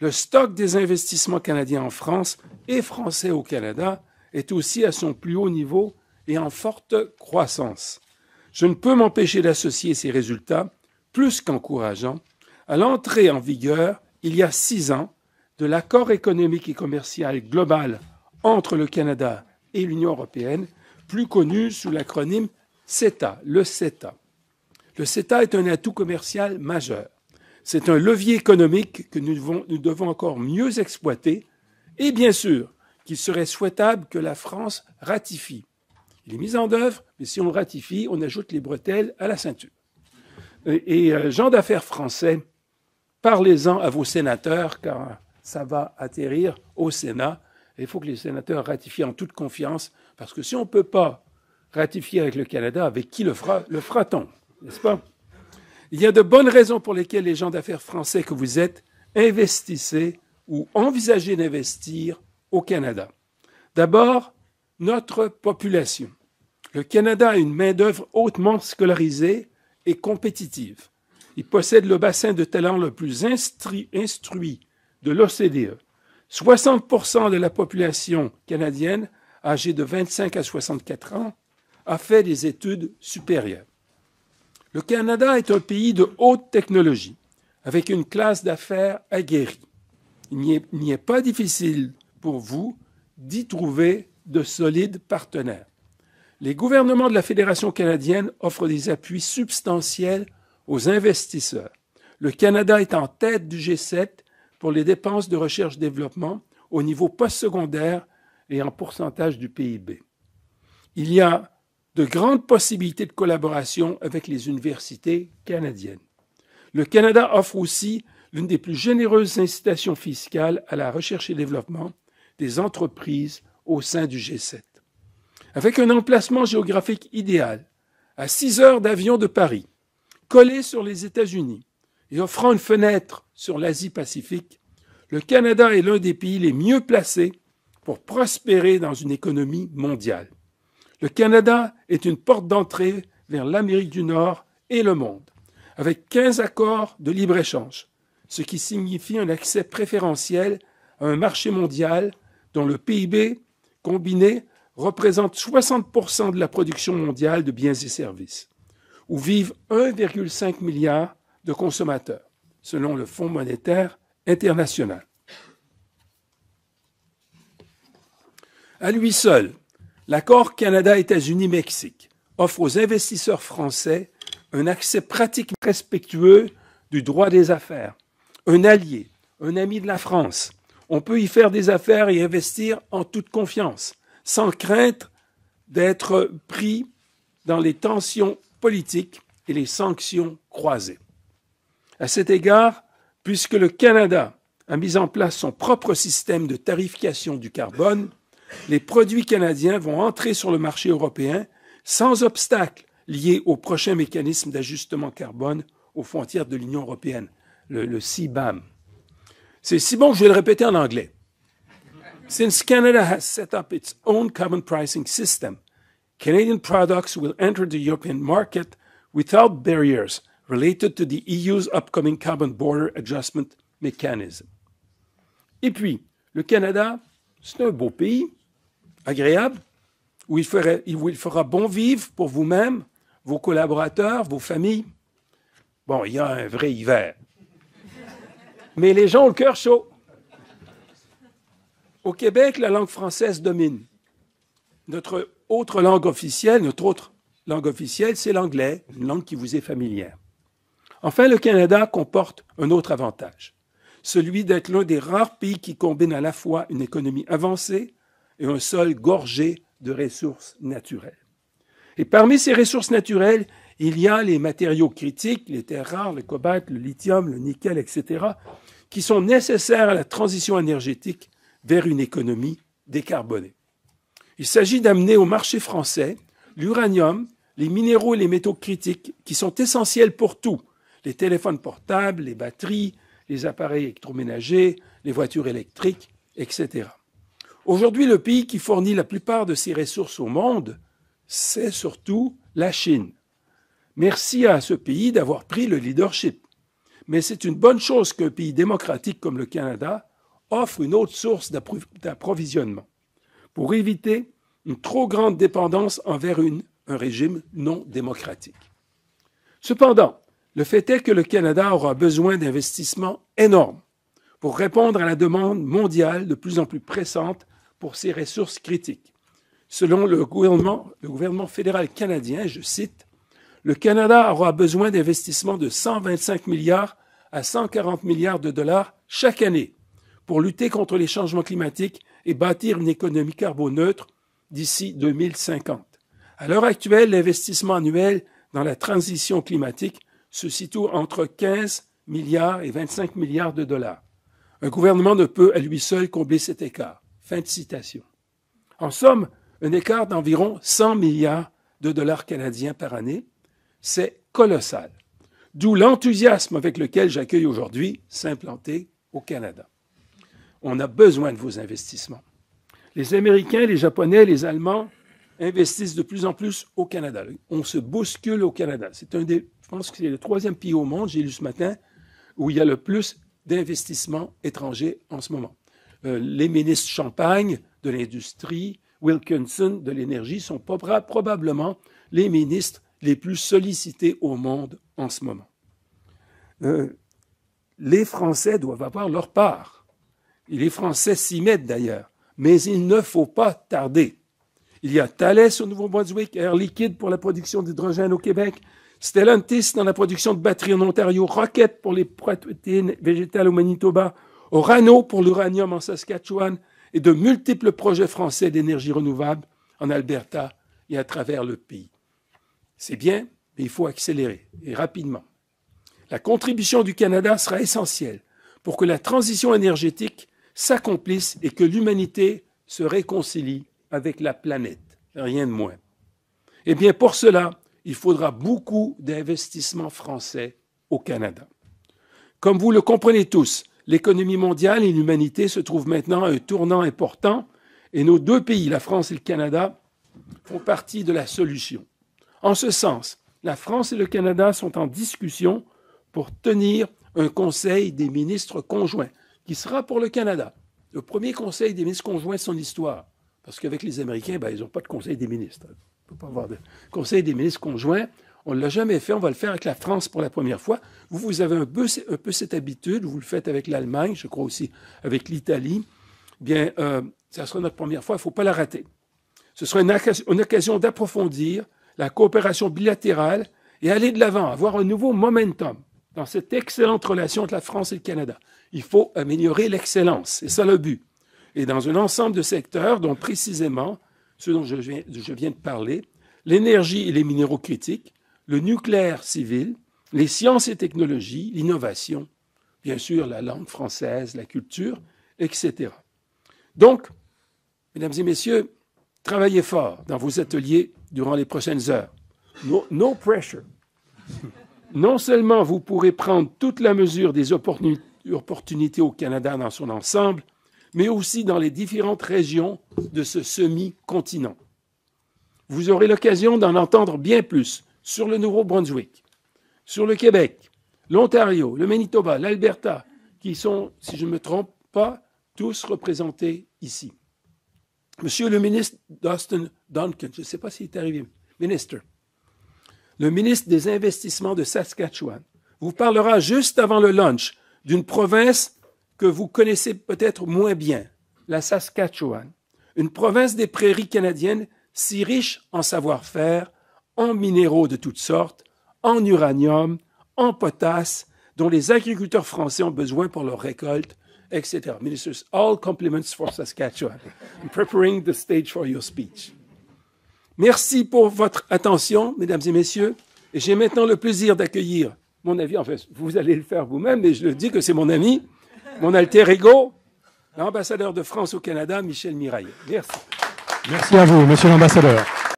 le stock des investissements canadiens en France et français au Canada est aussi à son plus haut niveau et en forte croissance. Je ne peux m'empêcher d'associer ces résultats, plus qu'encourageants, à l'entrée en vigueur, il y a six ans, de l'accord économique et commercial global entre le Canada et l'Union européenne, plus connu sous l'acronyme CETA, le CETA. Le CETA est un atout commercial majeur c'est un levier économique que nous devons, encore mieux exploiter et bien sûr qu'il serait souhaitable que la France ratifie. Il est mis en œuvre, mais si on ratifie, on ajoute les bretelles à la ceinture. Et, gens euh, d'affaires français, parlez-en à vos sénateurs, car ça va atterrir au Sénat. Il faut que les sénateurs ratifient en toute confiance, parce que si on ne peut pas ratifier avec le Canada, avec qui le fera-t-on, n'est-ce pas il y a de bonnes raisons pour lesquelles les gens d'affaires français que vous êtes investissez ou envisagez d'investir au Canada. D'abord, notre population. Le Canada a une main-d'œuvre hautement scolarisée et compétitive. Il possède le bassin de talent le plus instruit, instruit de l'OCDE. 60 de la population canadienne âgée de 25 à 64 ans a fait des études supérieures. Le Canada est un pays de haute technologie, avec une classe d'affaires aguerrie. Il n'y est pas difficile pour vous d'y trouver de solides partenaires. Les gouvernements de la Fédération canadienne offrent des appuis substantiels aux investisseurs. Le Canada est en tête du G7 pour les dépenses de recherche-développement au niveau postsecondaire et en pourcentage du PIB. Il y a de grandes possibilités de collaboration avec les universités canadiennes. Le Canada offre aussi l'une des plus généreuses incitations fiscales à la recherche et développement des entreprises au sein du G7. Avec un emplacement géographique idéal, à 6 heures d'avion de Paris, collé sur les États-Unis et offrant une fenêtre sur l'Asie-Pacifique, le Canada est l'un des pays les mieux placés pour prospérer dans une économie mondiale. Le Canada est une porte d'entrée vers l'Amérique du Nord et le monde, avec 15 accords de libre-échange, ce qui signifie un accès préférentiel à un marché mondial dont le PIB combiné représente 60% de la production mondiale de biens et services, où vivent 1,5 milliard de consommateurs, selon le Fonds monétaire international. À lui seul, L'accord Canada-États-Unis-Mexique offre aux investisseurs français un accès pratiquement respectueux du droit des affaires, un allié, un ami de la France. On peut y faire des affaires et investir en toute confiance, sans crainte d'être pris dans les tensions politiques et les sanctions croisées. À cet égard, puisque le Canada a mis en place son propre système de tarification du carbone, les produits canadiens vont entrer sur le marché européen sans obstacle lié au prochain mécanisme d'ajustement carbone aux frontières de l'Union européenne, le, le CBAM. C'est si bon que je vais le répéter en anglais. Since Canada has set up its own carbon pricing system, Canadian products will enter the European market without barriers related to the EU's upcoming carbon border adjustment mechanism. Et puis, le Canada, c'est beau pays, agréable, où il, fera, bon vivre pour vous-même, vos collaborateurs, vos familles. Bon, il y a un vrai hiver. Mais les gens ont le cœur chaud. Au Québec, la langue française domine. Notre autre langue officielle, notre autre langue officielle, c'est l'anglais, une langue qui vous est familière. Enfin, le Canada comporte un autre avantage, celui d'être l'un des rares pays qui combinent à la fois une économie avancée, et un sol gorgé de ressources naturelles. Et parmi ces ressources naturelles, il y a les matériaux critiques, les terres rares, le cobalt, le lithium, le nickel, etc., qui sont nécessaires à la transition énergétique vers une économie décarbonée. Il s'agit d'amener au marché français l'uranium, les minéraux et les métaux critiques qui sont essentiels pour tout, les téléphones portables, les batteries, les appareils électroménagers, les voitures électriques, etc. Aujourd'hui, le pays qui fournit la plupart de ses ressources au monde, c'est surtout la Chine. Merci à ce pays d'avoir pris le leadership. Mais c'est une bonne chose qu'un pays démocratique comme le Canada offre une autre source d'approvisionnement pour éviter une trop grande dépendance envers un régime non démocratique. Cependant, le fait est que le Canada aura besoin d'investissements énormes pour répondre à la demande mondiale de plus en plus pressante pour ses ressources critiques. Selon le gouvernement, le gouvernement fédéral canadien, je cite, le Canada aura besoin d'investissements de 125 milliards à 140 milliards de dollars chaque année pour lutter contre les changements climatiques et bâtir une économie carboneutre d'ici 2050. À l'heure actuelle, l'investissement annuel dans la transition climatique se situe entre 15 milliards et 25 milliards de dollars. Un gouvernement ne peut à lui seul combler cet écart. Fin de citation. En somme, un écart d'environ 100 milliards de dollars canadiens par année, c'est colossal. D'où l'enthousiasme avec lequel j'accueille aujourd'hui s'implanter au Canada. On a besoin de vos investissements. Les Américains, les Japonais, les Allemands investissent de plus en plus au Canada. On se bouscule au Canada. C'est un des, je pense que c'est le troisième pays au monde, j'ai lu ce matin, où il y a le plus d'investissements étrangers en ce moment. Euh, les ministres Champagne de l'industrie, Wilkinson de l'énergie sont probablement les ministres les plus sollicités au monde en ce moment. Euh, les Français doivent avoir leur part. les Français s'y mettent d'ailleurs. Mais il ne faut pas tarder. Il y a Thales au Nouveau-Brunswick, Air Liquide pour la production d'hydrogène au Québec, Stellantis dans la production de batteries en Ontario, Rocket pour les protéines végétales au Manitoba, au Rano pour l'uranium en Saskatchewan et de multiples projets français d'énergie renouvelable en Alberta et à travers le pays. C'est bien, mais il faut accélérer et rapidement. La contribution du Canada sera essentielle pour que la transition énergétique s'accomplisse et que l'humanité se réconcilie avec la planète, rien de moins. Eh bien, pour cela, il faudra beaucoup d'investissements français au Canada. Comme vous le comprenez tous, l'économie mondiale et l'humanité se trouvent maintenant à un tournant important et nos deux pays, la France et le Canada, font partie de la solution. En ce sens, la France et le Canada sont en discussion pour tenir un conseil des ministres conjoints, qui sera pour le Canada le premier conseil des ministres conjoints de son histoire. Parce qu'avec les Américains, ben, ils n'ont pas de conseil des ministres. avoir conseil des ministres conjoints. On ne l'a jamais fait. On va le faire avec la France pour la première fois. Vous, vous avez un peu, cette habitude. Vous le faites avec l'Allemagne, je crois aussi avec l'Italie. Bien, euh, ça sera notre première fois. Il ne faut pas la rater. Ce sera une, occasion d'approfondir la coopération bilatérale et aller de l'avant, avoir un nouveau momentum dans cette excellente relation entre la France et le Canada. Il faut améliorer l'excellence. C'est ça le but. Et dans un ensemble de secteurs, dont précisément ce dont je je viens de parler, l'énergie et les minéraux critiques, le nucléaire civil, les sciences et technologies, l'innovation, bien sûr la langue française, la culture, etc. Donc, mesdames et messieurs, travaillez fort dans vos ateliers durant les prochaines heures. No, pressure. Non seulement vous pourrez prendre toute la mesure des opportunités au Canada dans son ensemble, mais aussi dans les différentes régions de ce semi-continent. Vous aurez l'occasion d'en entendre bien plus sur le Nouveau-Brunswick, sur le Québec, l'Ontario, le Manitoba, l'Alberta, qui sont, si je ne me trompe pas, tous représentés ici. Monsieur le ministre Dustin Duncan, je ne sais pas s'il est arrivé, ministre, le ministre des Investissements de Saskatchewan, vous parlera juste avant le lunch d'une province que vous connaissez peut-être moins bien, la Saskatchewan, une province des prairies canadiennes si riche en savoir-faire, en minéraux de toutes sortes, en uranium, en potasse, dont les agriculteurs français ont besoin pour leur récoltes, etc. Ministers, all compliments for Saskatchewan. I'm preparing the stage for your speech. Merci pour votre attention, mesdames et messieurs. j'ai maintenant le plaisir d'accueillir mon avis, en fait, vous allez le faire vous-même, mais je le dis que c'est mon ami, mon alter ego, l'ambassadeur de France au Canada, Michel Miraille. Merci. Merci à vous, monsieur l'ambassadeur.